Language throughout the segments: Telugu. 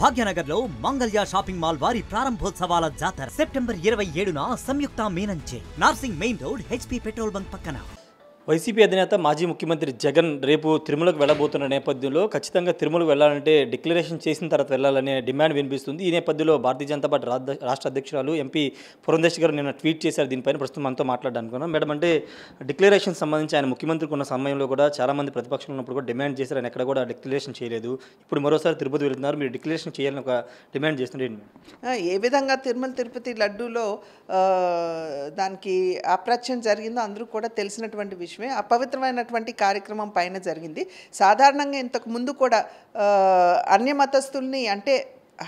భాగ్యనగర్ లో మంగళ్య షాపింగ్ మాల్ వారి ప్రారంభోత్సవాల జాతర సెప్టెంబర్ ఇరవై ఏడున సంయుక్త మీనంచే Narsing main road HP petrol bunk పక్కన వైసీపీ అధినేత మాజీ ముఖ్యమంత్రి జగన్ రేపు తిరుమలకు వెళ్ళబోతున్న నేపథ్యంలో ఖచ్చితంగా తిరుమలకు వెళ్ళాలంటే డిక్లరేషన్ చేసిన తర్వాత వెళ్ళాలనే డిమాండ్ వినిపిస్తుంది ఈ నేపథ్యంలో భారతీయ జనతా పార్టీ రాష్ట్ర అధ్యక్షురాలు ఎంపీ పురంధేష్ గారు నిన్న ట్వీట్ చేశారు దీనిపైన ప్రస్తుతం మనతో మాట్లాడాలనుకున్నాను మేడం అంటే డిక్లరేషన్ సంబంధించి ఆయన ముఖ్యమంత్రికి ఉన్న సమయంలో కూడా చాలామంది ప్రతిపక్షంలో ఉన్నప్పుడు కూడా డిమాండ్ చేశారు ఆయన ఎక్కడ కూడా డిక్లరేషన్ చేయలేదు ఇప్పుడు మరోసారి తిరుపతి వెళ్తున్నారు మీరు డిక్లరేషన్ చేయాలని ఒక డిమాండ్ చేస్తున్నారు ఏ విధంగా తిరుమల తిరుపతి లడ్డూలో దానికి అప్రాచ్యం జరిగిందో అందరూ కూడా తెలిసినటువంటి విషయం విషయమే అపవిత్రమైనటువంటి కార్యక్రమం పైన జరిగింది సాధారణంగా ఇంతకు ముందు కూడా అన్య మతస్థుల్ని అంటే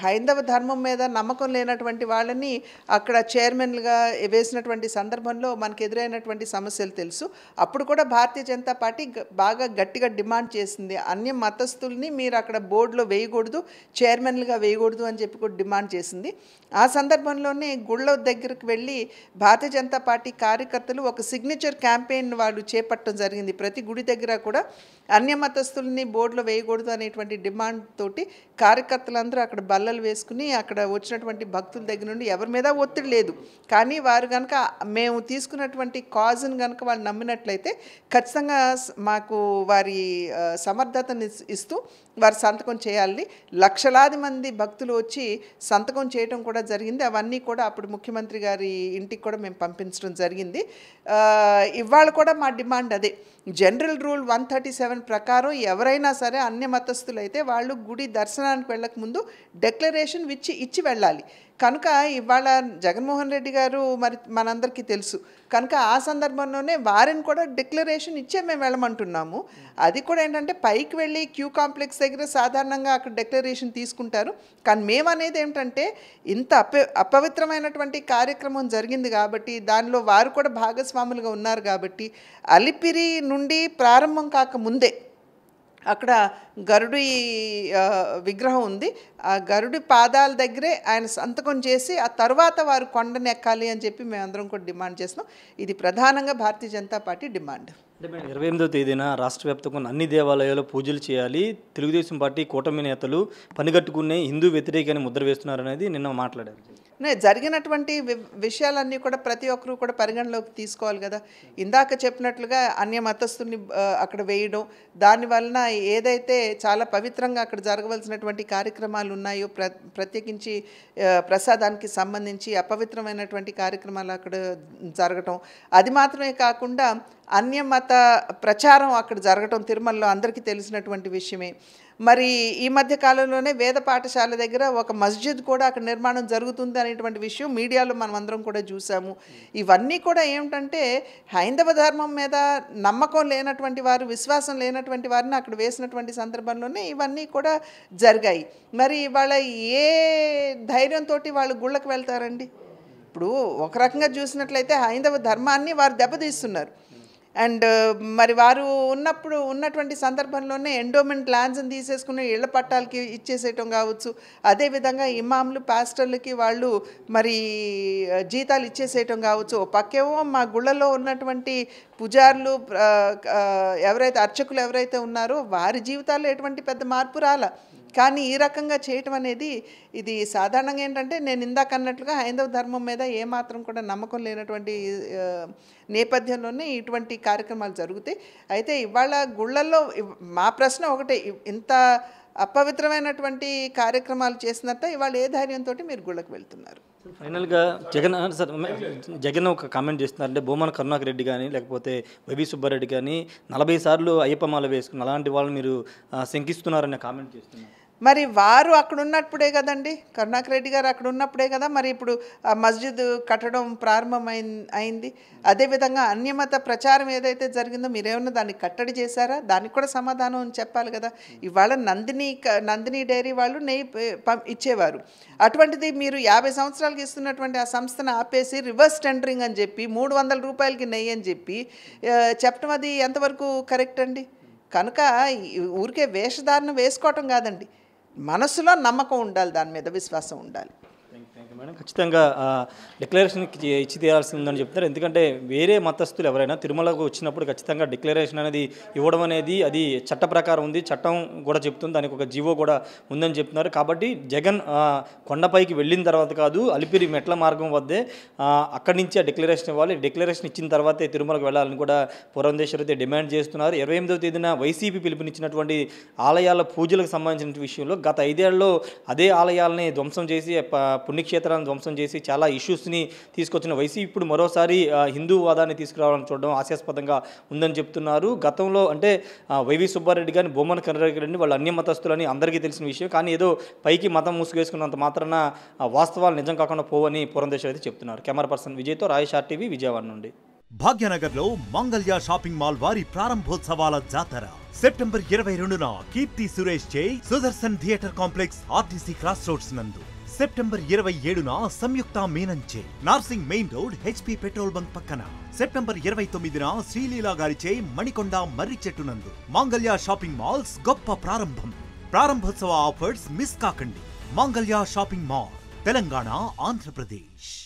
హైందవ ధర్మం మీద నమ్మకం లేనటువంటి వాళ్ళని అక్కడ చైర్మన్లుగా వేసినటువంటి సందర్భంలో మనకు ఎదురైనటువంటి సమస్యలు తెలుసు అప్పుడు కూడా భారతీయ జనతా పార్టీ బాగా గట్టిగా డిమాండ్ చేసింది అన్య మతస్థుల్ని మీరు అక్కడ బోర్డులో వేయకూడదు చైర్మన్లుగా వేయకూడదు అని చెప్పి కూడా డిమాండ్ చేసింది ఆ సందర్భంలోనే గుళ్ళ దగ్గరికి వెళ్ళి భారతీయ జనతా పార్టీ కార్యకర్తలు ఒక సిగ్నేచర్ క్యాంపెయిన్ వాళ్ళు చేపట్టడం జరిగింది ప్రతి గుడి దగ్గర కూడా అన్య మతస్థుల్ని బోర్డులో వేయకూడదు అనేటువంటి డిమాండ్ తోటి కార్యకర్తలందరూ అక్కడ బల్లలు వేసుకుని అక్కడ వచ్చినటువంటి భక్తుల దగ్గర నుండి ఎవరి మీద ఒత్తిడి లేదు కానీ వారు కనుక మేము తీసుకున్నటువంటి కాజ్ని కనుక వాళ్ళు నమ్మినట్లయితే ఖచ్చితంగా మాకు వారి సమర్థతను ఇస్తూ వారు సంతకం చేయాలని లక్షలాది మంది భక్తులు వచ్చి సంతకం చేయడం కూడా జరిగింది అవన్నీ కూడా అప్పుడు ముఖ్యమంత్రి గారి ఇంటికి కూడా మేము పంపించడం జరిగింది ఇవాళ కూడా మా డిమాండ్ అదే general rule one thirty seven ప్రకారం ఎవరైనా సరే అన్య మతస్థులైతే వాళ్ళు గుడి దర్శనానికి వెళ్ళక ముందు డెక్లరేషన్ ఇచ్చి ఇచ్చి వెళ్ళాలి కనుక ఇవాళ జగన్మోహన్ రెడ్డి గారు మరి మనందరికీ తెలుసు కనుక ఆ సందర్భంలోనే వారిని కూడా డిక్లరేషన్ ఇచ్చే మేము వెళ్ళమంటున్నాము అది కూడా ఏంటంటే పైకి వెళ్ళి క్యూ కాంప్లెక్స్ దగ్గర సాధారణంగా అక్కడ డిక్లరేషన్ తీసుకుంటారు కానీ మేము అనేది ఏంటంటే ఇంత అప అపవిత్రమైనటువంటి కార్యక్రమం జరిగింది కాబట్టి దానిలో వారు కూడా భాగస్వాములుగా ఉన్నారు కాబట్టి అలిపిరి నుండి ప్రారంభం కాక ముందే అక్కడ గరుడి విగ్రహం ఉంది ఆ గరుడి పాదాల దగ్గరే ఆయన సంతకం చేసి ఆ తర్వాత వారు కొండను ఎక్కాలి అని చెప్పి మేమందరం కూడా డిమాండ్ చేస్తున్నాం ఇది ప్రధానంగా భారతీయ జనతా పార్టీ డిమాండ్ ఇరవై ఎనిమిదో తేదీన రాష్ట్ర వ్యాప్తంగా అన్ని దేవాలయాలు పూజలు చేయాలి తెలుగుదేశం పార్టీ కూటమి నేతలు పనిగట్టుకునే హిందూ వ్యతిరేకాన్ని ముద్ర వేస్తున్నారనేది నిన్న మాట్లాడారు జరిగినటువంటి విషయాలన్నీ కూడా ప్రతి ఒక్కరూ కూడా పరిగణలోకి తీసుకోవాలి కదా ఇందాక చెప్పినట్లుగా అన్య మతస్థుని అక్కడ వేయడం దానివలన ఏదైతే చాలా పవిత్రంగా అక్కడ జరగవలసినటువంటి కార్యక్రమాలు ఉన్నాయో ప్ర ప్రత్యేకించి ప్రసాదానికి సంబంధించి అపవిత్రమైనటువంటి కార్యక్రమాలు అక్కడ జరగటం అది మాత్రమే కాకుండా అన్యమత ప్రచారం అక్కడ జరగటం తిరుమలలో అందరికీ తెలిసినటువంటి విషయమే మరి ఈ మధ్య కాలంలోనే వేద పాఠశాల దగ్గర ఒక మస్జిద్ కూడా అక్కడ నిర్మాణం జరుగుతుంది అనేటువంటి విషయం మీడియాలో మనం అందరం కూడా చూసాము ఇవన్నీ కూడా ఏమిటంటే హైందవ ధర్మం మీద నమ్మకం లేనటువంటి వారు విశ్వాసం లేనటువంటి వారిని అక్కడ వేసినటువంటి సందర్భంలోనే ఇవన్నీ కూడా జరిగాయి మరి వాళ్ళ ఏ ధైర్యంతో వాళ్ళు గుళ్ళకు వెళ్తారండి ఇప్పుడు ఒక రకంగా చూసినట్లయితే హైందవ ధర్మాన్ని వారు దెబ్బతీస్తున్నారు అండ్ మరి వారు ఉన్నప్పుడు ఉన్నటువంటి సందర్భంలోనే ఎండోమెంట్ ల్యాండ్స్ని తీసేసుకుని ఇళ్ల పట్టాలకి ఇచ్చేసేయటం కావచ్చు అదేవిధంగా ఇమాములు పాస్టర్లకి వాళ్ళు మరి జీతాలు ఇచ్చేసేయటం కావచ్చు పక్కేమో మా గుళ్ళలో ఉన్నటువంటి పుజార్లు ఎవరైతే అర్చకులు ఎవరైతే ఉన్నారో వారి జీవితాల్లో ఎటువంటి పెద్ద మార్పు రాల కానీ ఈ రకంగా చేయటం అనేది ఇది సాధారణంగా ఏంటంటే నేను ఇందాక అన్నట్లుగా హైందవ ధర్మం మీద ఏమాత్రం కూడా నమ్మకం లేనటువంటి నేపథ్యంలోనే ఇటువంటి కార్యక్రమాలు జరుగుతాయి అయితే ఇవాళ గుళ్ళల్లో మా ప్రశ్న ఒకటే ఇంత అపవిత్రమైనటువంటి కార్యక్రమాలు చేసినట్ట ఇవాళ ఏ ధైర్యంతో మీరు గుళ్ళకు వెళ్తున్నారు ఫైనల్గా జగన్ సార్ జగన్ ఒక కామెంట్ చేస్తున్నారు అంటే బొమ్మన కరుణాకర్ రెడ్డి కానీ లేకపోతే వైవి సుబ్బారెడ్డి కానీ నలభై సార్లు అయ్యప్ప మాల వేసుకుని అలాంటి వాళ్ళు మీరు శంకిస్తున్నారనే కామెంట్ చేస్తున్నారు మరి వారు అక్కడ ఉన్నప్పుడే కదండి కరుణాకర్ రెడ్డి గారు అక్కడ ఉన్నప్పుడే కదా మరి ఇప్పుడు ఆ మస్జిద్ కట్టడం ప్రారంభమై అయింది అదేవిధంగా అన్యమత ప్రచారం ఏదైతే జరిగిందో మీరేమన్నా దాన్ని కట్టడి చేశారా దానికి కూడా సమాధానం చెప్పాలి కదా ఇవాళ నందిని నందిని డైరీ వాళ్ళు నెయ్యి ఇచ్చేవారు అటువంటిది మీరు యాభై సంవత్సరాలకి ఇస్తున్నటువంటి ఆ సంస్థను ఆపేసి రివర్స్ టెండరింగ్ అని చెప్పి మూడు వందల రూపాయలకి నెయ్యి అని చెప్పి చెప్పడం అది ఎంతవరకు కరెక్ట్ అండి కనుక ఊరికే వేషధారణ వేసుకోవటం కాదండి మనసులో నమ్మకం ఉండాలి దాని మీద విశ్వాసం ఉండాలి మేడం ఖచ్చితంగా డిక్లరేషన్ ఇచ్చి తీయాల్సిందని ఉందని చెప్తారు ఎందుకంటే వేరే మతస్థులు ఎవరైనా తిరుమలకు వచ్చినప్పుడు ఖచ్చితంగా డిక్లరేషన్ అనేది ఇవ్వడం అనేది అది చట్ట ప్రకారం ఉంది చట్టం కూడా చెప్తుంది దానికి ఒక జీవో కూడా ఉందని చెప్తున్నారు కాబట్టి జగన్ కొండపైకి వెళ్ళిన తర్వాత కాదు అలిపిరి మెట్ల మార్గం వద్దే అక్కడి నుంచి ఆ డిక్లరేషన్ ఇవ్వాలి డిక్లరేషన్ ఇచ్చిన తర్వాతే తిరుమలకు వెళ్ళాలని కూడా పురంధేశ్వర అయితే డిమాండ్ చేస్తున్నారు ఇరవై ఎనిమిదవ తేదీన వైసీపీ పిలుపునిచ్చినటువంటి ఆలయాల పూజలకు సంబంధించిన విషయంలో గత ఐదేళ్లలో అదే ఆలయాలని ధ్వంసం చేసి పుణ్యక్షేత్ర తరాన్ని ధ్వంసం చేసి చాలా ఇష్యూస్ని తీసుకొచ్చిన వైసీపీ ఇప్పుడు మరోసారి హిందూవాదాన్ని తీసుకురావాలని చూడడం హాస్యాస్పదంగా ఉందని చెప్తున్నారు గతంలో అంటే వైవి సుబ్బారెడ్డి కానీ బొమ్మన కన్నరెడ్డి గారిని వాళ్ళు అన్ని మతస్థులని అందరికీ తెలిసిన విషయం కానీ ఏదో పైకి మతం మూసుకేసుకున్నంత మాత్రాన వాస్తవాలు నిజం కాకుండా పోవని పురంధేశ్వరి అయితే చెప్తున్నారు కెమెరా పర్సన్ విజయ్తో రాయేష్ టీవీ విజయవాడ నుండి భాగ్యనగర్లో మంగళ్య షాపింగ్ మాల్ వారి ప్రారంభోత్సవాల జాతర సెప్టెంబర్ ఇరవై రెండున కీర్తి సురేష్ చే Sudarshan theatre complex RTC cross roads నందు సెప్టెంబర్ ఇరవై ఏడున సంయుక్త మీనంచే Narsing main road HP petrol bunk పక్కన సెప్టెంబర్ ఇరవై తొమ్మిదిన శ్రీలీలా గారిచే మణికొండ మర్రి చెట్టు నందు మాంగల్య షాపింగ్ మాల్స్ గొప్ప ప్రారంభం ప్రారంభోత్సవ ఆఫర్స్ మిస్ కాకండి మాంగల్య షాపింగ్ మాల్ తెలంగాణ ఆంధ్రప్రదేశ్